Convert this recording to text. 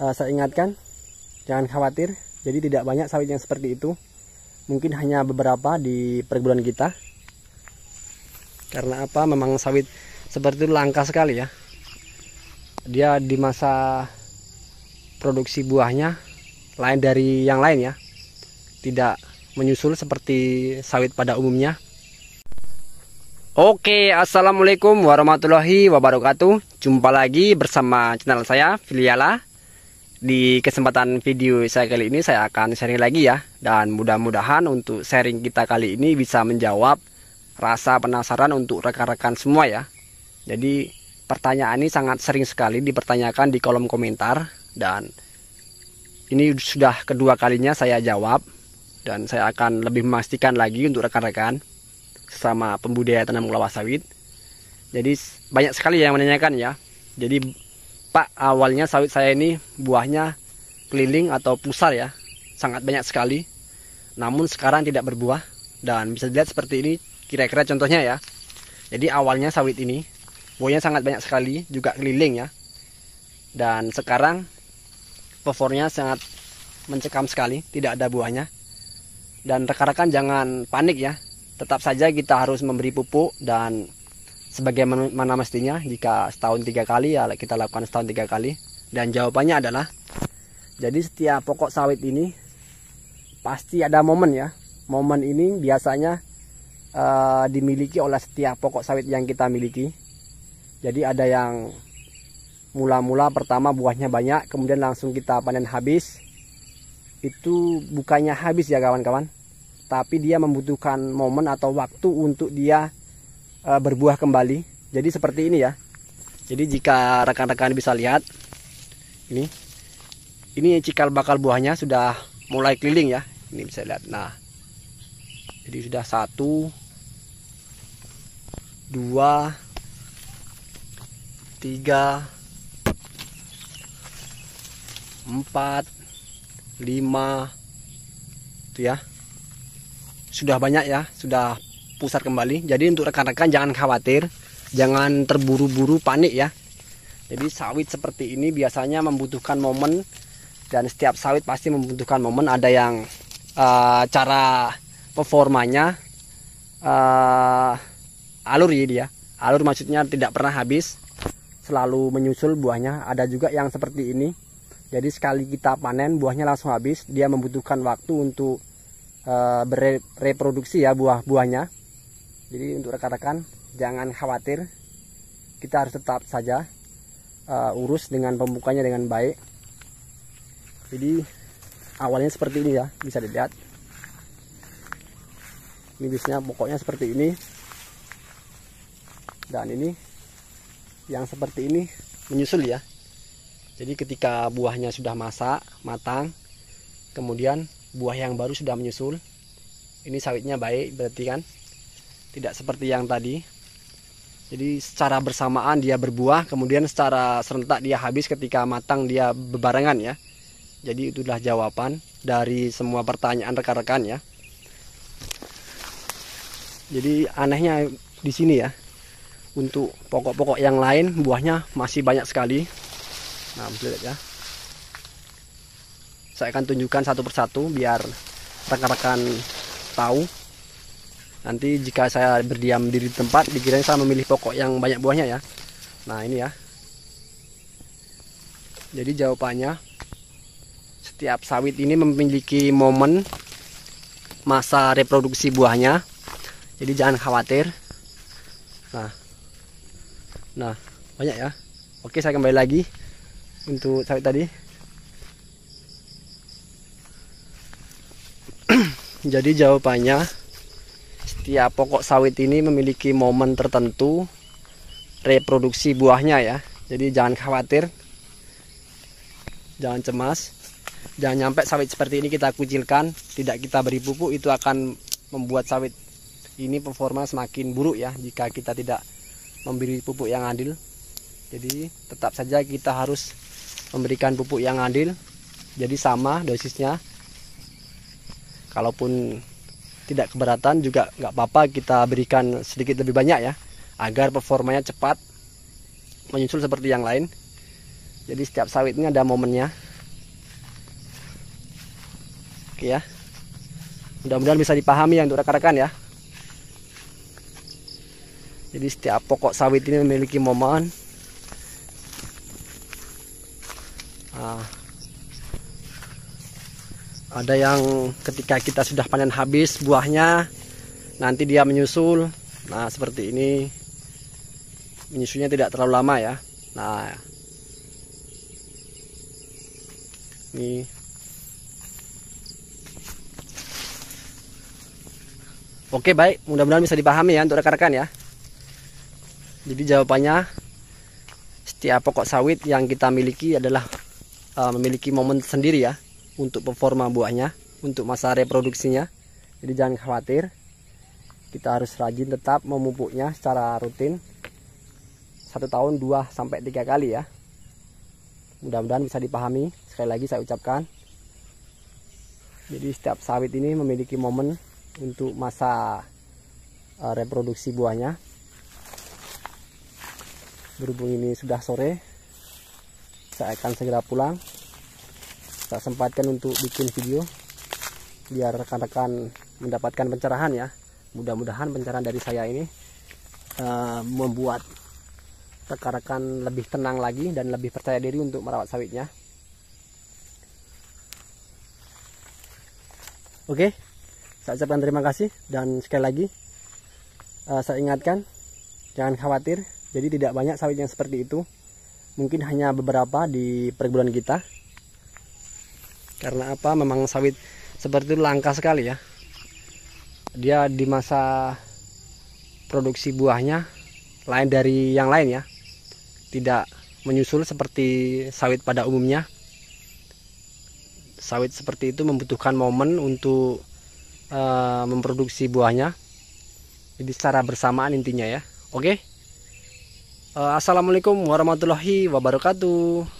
uh, saya ingatkan jangan khawatir jadi tidak banyak sawit yang seperti itu mungkin hanya beberapa di perkebunan kita karena apa memang sawit seperti itu langka sekali ya dia di masa produksi buahnya lain dari yang lain ya tidak menyusul seperti sawit pada umumnya Oke, Assalamualaikum warahmatullahi wabarakatuh. Jumpa lagi bersama channel saya, Filiala. Di kesempatan video saya kali ini saya akan sharing lagi ya dan mudah-mudahan untuk sharing kita kali ini bisa menjawab rasa penasaran untuk rekan-rekan semua ya. Jadi pertanyaan ini sangat sering sekali dipertanyakan di kolom komentar dan ini sudah kedua kalinya saya jawab dan saya akan lebih memastikan lagi untuk rekan-rekan sama pembudaya tanam kelapa sawit. Jadi banyak sekali yang menanyakan ya. Jadi Pak, awalnya sawit saya ini buahnya keliling atau pusar ya, sangat banyak sekali. Namun sekarang tidak berbuah dan bisa dilihat seperti ini kira-kira contohnya ya. Jadi awalnya sawit ini buahnya sangat banyak sekali, juga keliling ya. Dan sekarang pefornya sangat mencekam sekali, tidak ada buahnya. Dan rekan-rekan jangan panik ya, tetap saja kita harus memberi pupuk dan sebagaimana mestinya jika setahun tiga kali ya kita lakukan setahun tiga kali dan jawabannya adalah jadi setiap pokok sawit ini pasti ada momen ya momen ini biasanya uh, dimiliki oleh setiap pokok sawit yang kita miliki jadi ada yang mula-mula pertama buahnya banyak kemudian langsung kita panen habis itu bukannya habis ya kawan-kawan tapi dia membutuhkan momen atau waktu untuk dia Eh, berbuah kembali. Jadi seperti ini ya. Jadi jika rekan-rekan bisa lihat ini ini cikal bakal buahnya sudah mulai keliling ya. Ini bisa lihat. Nah, jadi sudah satu, dua, tiga, empat, lima, itu ya. Sudah banyak ya, sudah pusat kembali. Jadi untuk rekan-rekan jangan khawatir, jangan terburu-buru panik ya. Jadi sawit seperti ini biasanya membutuhkan momen dan setiap sawit pasti membutuhkan momen. Ada yang uh, cara performanya uh, alur ya dia. Alur maksudnya tidak pernah habis, selalu menyusul buahnya. Ada juga yang seperti ini. Jadi sekali kita panen buahnya langsung habis, dia membutuhkan waktu untuk uh, eh, bereproduksi ya buah-buahnya. Jadi untuk rekan-rekan jangan khawatir, kita harus tetap saja uh, urus dengan pembukanya dengan baik. Jadi awalnya seperti ini ya, bisa dilihat. Ini bisnya pokoknya seperti ini. Dan ini yang seperti ini menyusul ya. Jadi ketika buahnya sudah masak, matang, kemudian buah yang baru sudah menyusul. Ini sawitnya baik berarti kan? tidak seperti yang tadi. Jadi secara bersamaan dia berbuah, kemudian secara serentak dia habis ketika matang dia bebarengan ya. Jadi itulah jawaban dari semua pertanyaan rekan-rekan ya. Jadi anehnya di sini ya. Untuk pokok-pokok yang lain buahnya masih banyak sekali. Nah, bisa lihat ya. Saya akan tunjukkan satu persatu biar rekan-rekan tahu nanti jika saya berdiam diri di tempat dikira saya memilih pokok yang banyak buahnya ya nah ini ya jadi jawabannya setiap sawit ini memiliki momen masa reproduksi buahnya jadi jangan khawatir nah nah banyak ya oke saya kembali lagi untuk sawit tadi jadi jawabannya setiap pokok sawit ini memiliki momen tertentu reproduksi buahnya ya. Jadi jangan khawatir. Jangan cemas. Jangan nyampe sawit seperti ini kita kucilkan, tidak kita beri pupuk itu akan membuat sawit ini performa semakin buruk ya jika kita tidak memberi pupuk yang adil. Jadi tetap saja kita harus memberikan pupuk yang adil. Jadi sama dosisnya. Kalaupun tidak keberatan juga nggak apa-apa kita berikan sedikit lebih banyak ya agar performanya cepat menyusul seperti yang lain jadi setiap sawit ini ada momennya oke ya mudah-mudahan bisa dipahami ya untuk rekan-rekan ya jadi setiap pokok sawit ini memiliki momen nah, ada yang ketika kita sudah panen habis buahnya nanti dia menyusul nah seperti ini menyusulnya tidak terlalu lama ya nah ini oke baik mudah-mudahan bisa dipahami ya untuk rekan-rekan ya jadi jawabannya setiap pokok sawit yang kita miliki adalah uh, memiliki momen sendiri ya untuk performa buahnya, untuk masa reproduksinya. Jadi jangan khawatir. Kita harus rajin tetap memupuknya secara rutin. Satu tahun dua sampai tiga kali ya. Mudah-mudahan bisa dipahami. Sekali lagi saya ucapkan. Jadi setiap sawit ini memiliki momen untuk masa eh, reproduksi buahnya. Berhubung ini sudah sore, saya akan segera pulang tak sempatkan untuk bikin video biar rekan-rekan mendapatkan pencerahan ya mudah-mudahan pencerahan dari saya ini uh, membuat rekan-rekan lebih tenang lagi dan lebih percaya diri untuk merawat sawitnya oke okay, saya ucapkan terima kasih dan sekali lagi uh, saya ingatkan jangan khawatir jadi tidak banyak sawit yang seperti itu mungkin hanya beberapa di perkebunan kita karena apa memang sawit seperti itu langka sekali ya dia di masa produksi buahnya lain dari yang lain ya tidak menyusul seperti sawit pada umumnya sawit seperti itu membutuhkan momen untuk uh, memproduksi buahnya jadi secara bersamaan intinya ya oke okay? Eh, Assalamualaikum warahmatullahi wabarakatuh.